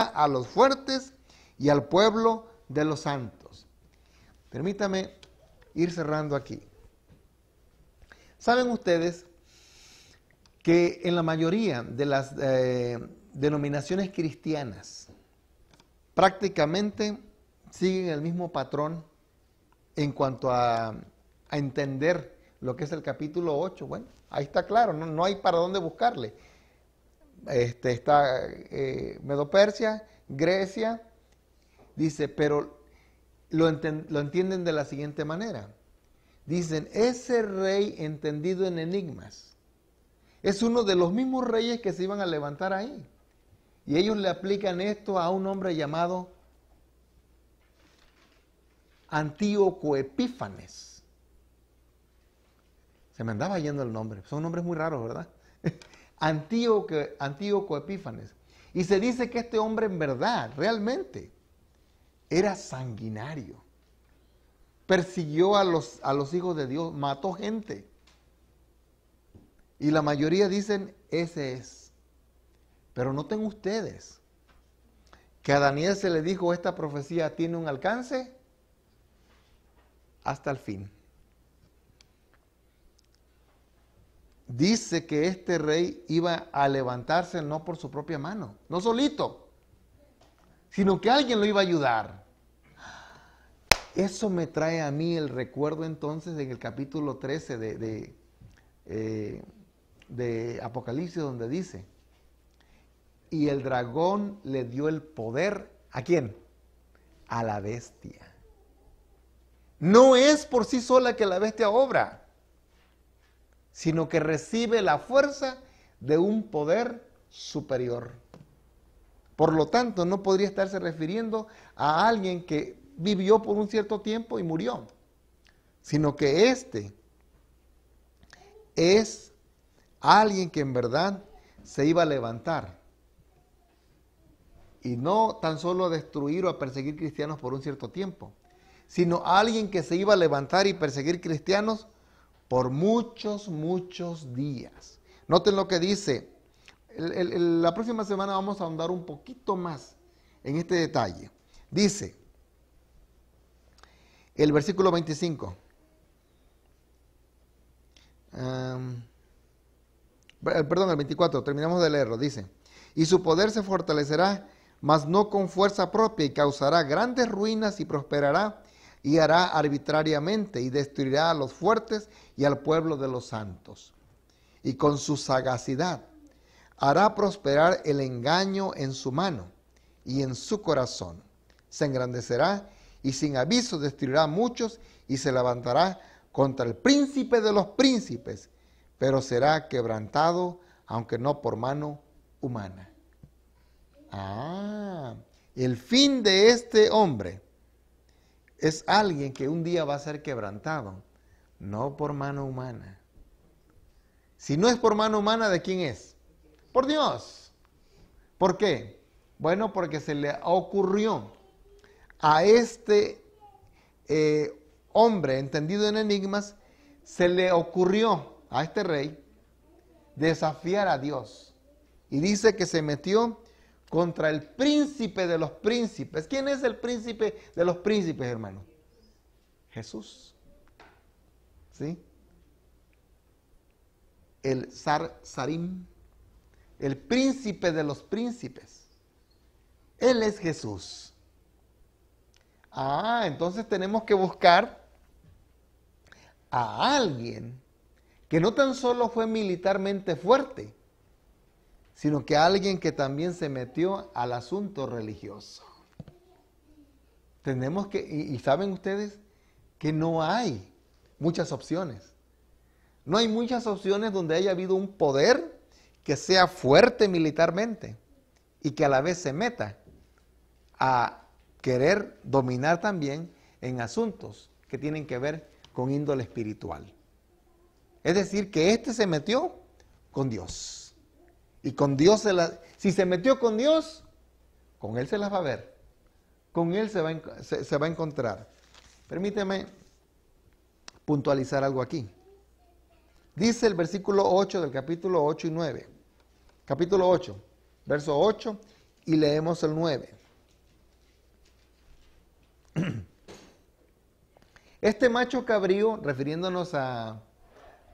a los fuertes y al pueblo de los santos. Permítame ir cerrando aquí. Saben ustedes que en la mayoría de las eh, denominaciones cristianas prácticamente siguen el mismo patrón en cuanto a, a entender lo que es el capítulo 8. Bueno, ahí está claro, no, no hay para dónde buscarle este, está eh, Medopersia, Grecia, dice, pero lo, lo entienden de la siguiente manera. Dicen, ese rey entendido en enigmas es uno de los mismos reyes que se iban a levantar ahí. Y ellos le aplican esto a un hombre llamado Antíoco Epífanes. Se me andaba yendo el nombre. Son nombres muy raros, ¿verdad? Antíoco, Epífanes. Y se dice que este hombre en verdad, realmente, era sanguinario. Persiguió a los, a los hijos de Dios, mató gente. Y la mayoría dicen, ese es. Pero noten ustedes que a Daniel se le dijo, esta profecía tiene un alcance hasta el fin. dice que este rey iba a levantarse no por su propia mano, no solito, sino que alguien lo iba a ayudar. Eso me trae a mí el recuerdo entonces en el capítulo 13 de, eh, de, Apocalipsis donde dice, y el dragón le dio el poder a quién? A la bestia. No es por sí sola que la bestia obra sino que recibe la fuerza de un poder superior. Por lo tanto, no podría estarse refiriendo a alguien que vivió por un cierto tiempo y murió, sino que este es alguien que en verdad se iba a levantar y no tan solo a destruir o a perseguir cristianos por un cierto tiempo, sino a alguien que se iba a levantar y perseguir cristianos por muchos, muchos días. Noten lo que dice. la próxima semana vamos a ahondar un poquito más en este detalle. Dice el versículo 25. Em, eh, perdón, el 24, terminamos de leerlo. Dice, y su poder se fortalecerá, mas no con fuerza propia, y causará grandes ruinas y prosperará y hará arbitrariamente y destruirá a los fuertes y al pueblo de los santos. Y con su sagacidad hará prosperar el engaño en su mano y en su corazón. Se engrandecerá y sin aviso destruirá a muchos y se levantará contra el príncipe de los príncipes, pero será quebrantado, aunque no por mano humana. Ah, el fin de este hombre es alguien que un día va a ser quebrantado, no por mano humana. Si no es por mano humana, ¿de quién es? Por Dios. ¿Por qué? Bueno, porque se le ocurrió a este eh, hombre entendido en enigmas, se le ocurrió a este rey desafiar a Dios. Y dice que se metió contra el príncipe de los príncipes. ¿Quién es el príncipe de los príncipes, hermano? Jesús. ¿Sí? El zar Sarim, el príncipe de los príncipes. Él es Jesús. Ah, entonces tenemos que buscar a alguien que no tan solo fue militarmente fuerte, sino que alguien que también se metió al asunto religioso. Tenemos que, y, saben ustedes que no hay muchas opciones. No hay muchas opciones donde haya habido un poder que sea fuerte militarmente y que a la vez se meta a querer dominar también en asuntos que tienen que ver con índole espiritual. Es decir, que éste se metió con Dios. Y con Dios se las... Si se metió con Dios, con Él se las va a ver. Con Él se va a, se, va a encontrar. Permíteme puntualizar algo aquí. Dice el versículo 8 del capítulo 8 y 9. Capítulo 8, verso 8 y leemos el 9. Este macho cabrío, refiriéndonos a,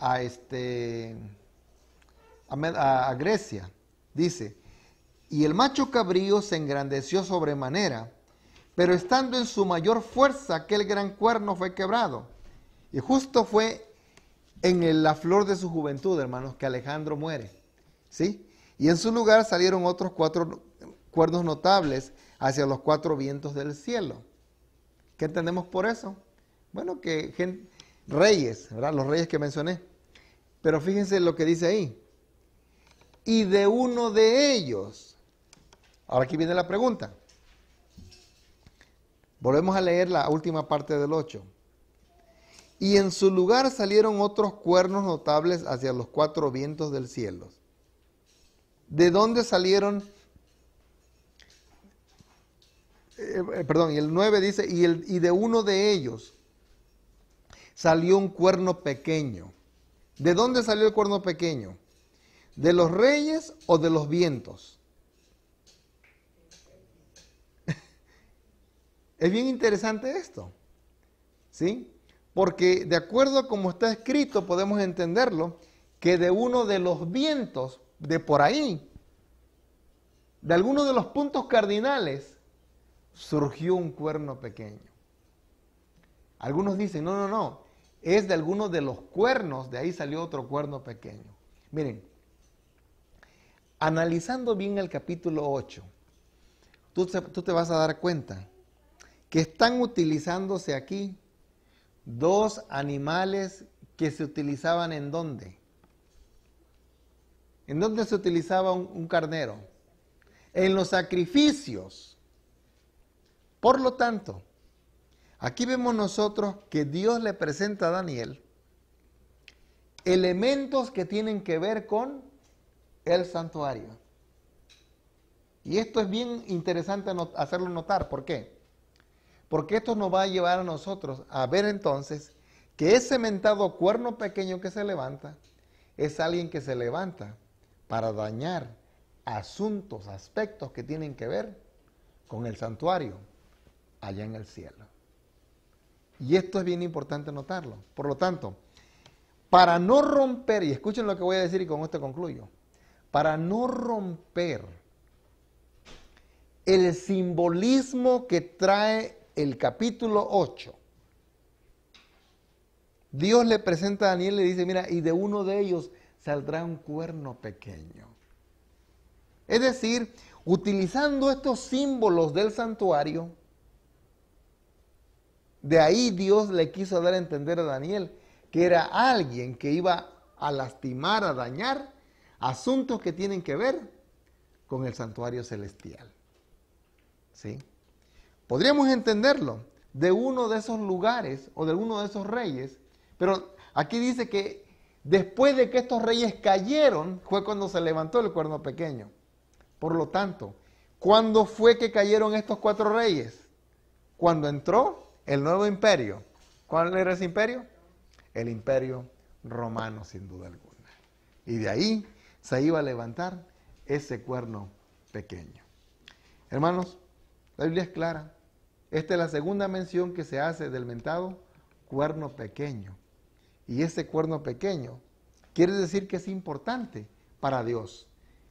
a este a, Grecia. Dice, y el macho cabrío se engrandeció sobremanera, pero estando en su mayor fuerza aquel gran cuerno fue quebrado. Y justo fue en la flor de su juventud, hermanos, que Alejandro muere. ¿Sí? Y en su lugar salieron otros cuatro cuernos notables hacia los cuatro vientos del cielo. ¿Qué entendemos por eso? Bueno, que reyes, ¿verdad? Los reyes que mencioné. Pero fíjense lo que dice ahí y de uno de ellos. Ahora aquí viene la pregunta. Volvemos a leer la última parte del 8. Y en su lugar salieron otros cuernos notables hacia los cuatro vientos del cielo. ¿De dónde salieron? Eh, eh, perdón, y el 9 dice, y, el, y de uno de ellos salió un cuerno pequeño. ¿De dónde salió el cuerno pequeño? ¿De los reyes o de los vientos? es bien interesante esto. ¿Sí? Porque de acuerdo a como está escrito, podemos entenderlo, que de uno de los vientos de por ahí, de alguno de los puntos cardinales, surgió un cuerno pequeño. Algunos dicen, no, no, no, es de alguno de los cuernos, de ahí salió otro cuerno pequeño. Miren, analizando bien el capítulo 8, tú, te vas a dar cuenta que están utilizándose aquí dos animales que se utilizaban en dónde? ¿En dónde se utilizaba un, carnero? En los sacrificios. Por lo tanto, aquí vemos nosotros que Dios le presenta a Daniel elementos que tienen que ver con el santuario. Y esto es bien interesante hacerlo notar. ¿Por qué? Porque esto nos va a llevar a nosotros a ver entonces que ese mentado cuerno pequeño que se levanta es alguien que se levanta para dañar asuntos, aspectos que tienen que ver con el santuario allá en el cielo. Y esto es bien importante notarlo. Por lo tanto, para no romper, y escuchen lo que voy a decir y con esto concluyo, para no romper el simbolismo que trae el capítulo 8. Dios le presenta a Daniel y le dice, mira, y de uno de ellos saldrá un cuerno pequeño. Es decir, utilizando estos símbolos del santuario, de ahí Dios le quiso dar a entender a Daniel que era alguien que iba a lastimar, a dañar asuntos que tienen que ver con el santuario celestial. ¿Sí? Podríamos entenderlo de uno de esos lugares o de uno de esos reyes, pero aquí dice que después de que estos reyes cayeron fue cuando se levantó el cuerno pequeño. Por lo tanto, ¿cuándo fue que cayeron estos cuatro reyes? Cuando entró el nuevo imperio. ¿Cuál era ese imperio? El imperio romano, sin duda alguna. Y de ahí se iba a levantar ese cuerno pequeño. Hermanos, la Biblia es clara. Esta es la segunda mención que se hace del mentado cuerno pequeño. Y ese cuerno pequeño quiere decir que es importante para Dios,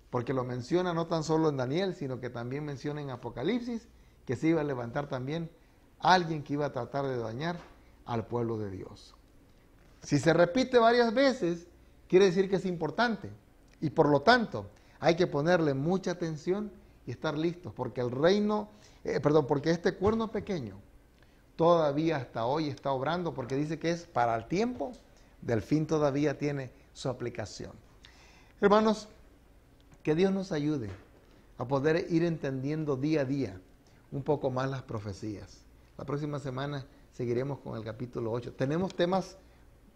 porque lo menciona no tan solo en Daniel, sino que también menciona en Apocalipsis que se iba a levantar también alguien que iba a tratar de dañar al pueblo de Dios. Si se repite varias veces, quiere decir que es importante. Y por lo tanto, hay que ponerle mucha atención y estar listos, porque el reino, eh, perdón, porque este cuerno pequeño todavía hasta hoy está obrando, porque dice que es para el tiempo del fin todavía tiene su aplicación. Hermanos, que Dios nos ayude a poder ir entendiendo día a día un poco más las profecías. La próxima semana seguiremos con el capítulo 8. Tenemos temas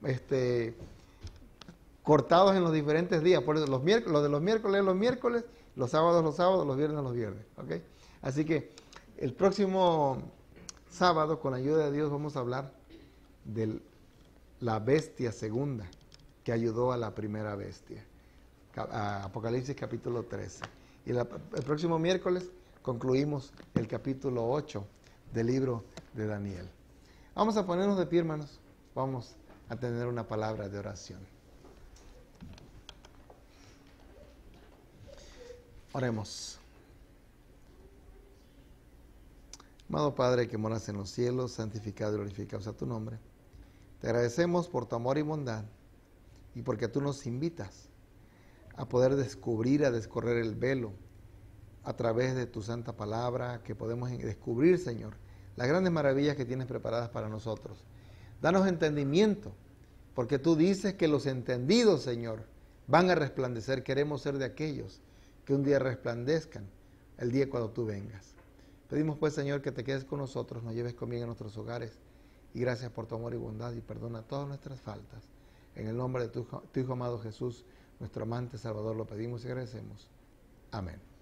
este, cortados en los diferentes días. Por eso los, miércoles, de los miércoles los miércoles, los sábados los sábados, los viernes los viernes. Así que el próximo sábado, con la ayuda de Dios, vamos a hablar de la bestia segunda que ayudó a la primera bestia. Apocalipsis capítulo 13. Y el próximo miércoles concluimos el capítulo 8 del libro de Daniel. Vamos a ponernos de pie, hermanos. Vamos a tener una palabra de oración. Oremos. Amado Padre que moras en los cielos, santificado y glorificado sea tu nombre. Te agradecemos por tu amor y bondad y porque tú nos invitas a poder descubrir, a descorrer el velo a través de tu santa palabra, que podemos descubrir, Señor, las grandes maravillas que tienes preparadas para nosotros. Danos entendimiento, porque tú dices que los entendidos, Señor, van a resplandecer. Queremos ser de aquellos que un día resplandezcan el día cuando tú vengas. Pedimos pues, Señor, que te quedes con nosotros, nos lleves con bien a nuestros hogares y gracias por tu amor y bondad y perdona todas nuestras faltas. En el nombre de tu, tu Hijo amado Jesús, nuestro amante Salvador, lo pedimos y agradecemos. Amén.